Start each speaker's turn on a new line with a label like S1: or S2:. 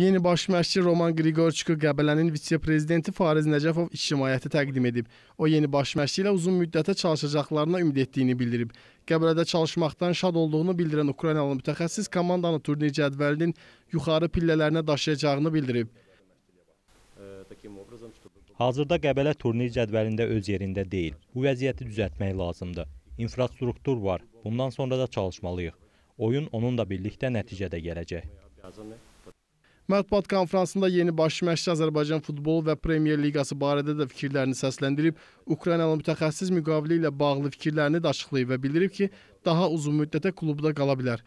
S1: Yeni baş məşqçi Roman Qriqorçuku Qəbələnin vitse-prezidenti Fariz Nəcəfov ictimaiyyətə təqdim edib. O yeni baş məşqçi ilə uzun müddətə çalışacaqlarına ümid etdiyini bildirib. Qəbələdə çalışmaqdan şad olduğunu bildirən Ukraynalı mütəxəssis komandanı turnir cədvəlinin yuxarı pillələrinə daşıyacağını bildirib. Hazırda Qəbələ
S2: turnir cədvəlində öz yerində deyil. Bu vəziyyəti düzəltmək lazımdır. İnfrastruktur var.
S1: Bundan sonra da çalışmalıyıq. Oyun onunla birlikdə nəticədə gələcək. Mətbuat konfransında yeni baş məşqçi Azərbaycan futbolu və Premyer Liqası barədə də fikirlərini səsləndirib, Ukraynalı mütəxəssis müqavili ilə bağlı fikirlərini də açıqlayıb və bildirib ki, daha uzun müddətə klubda qala bilər.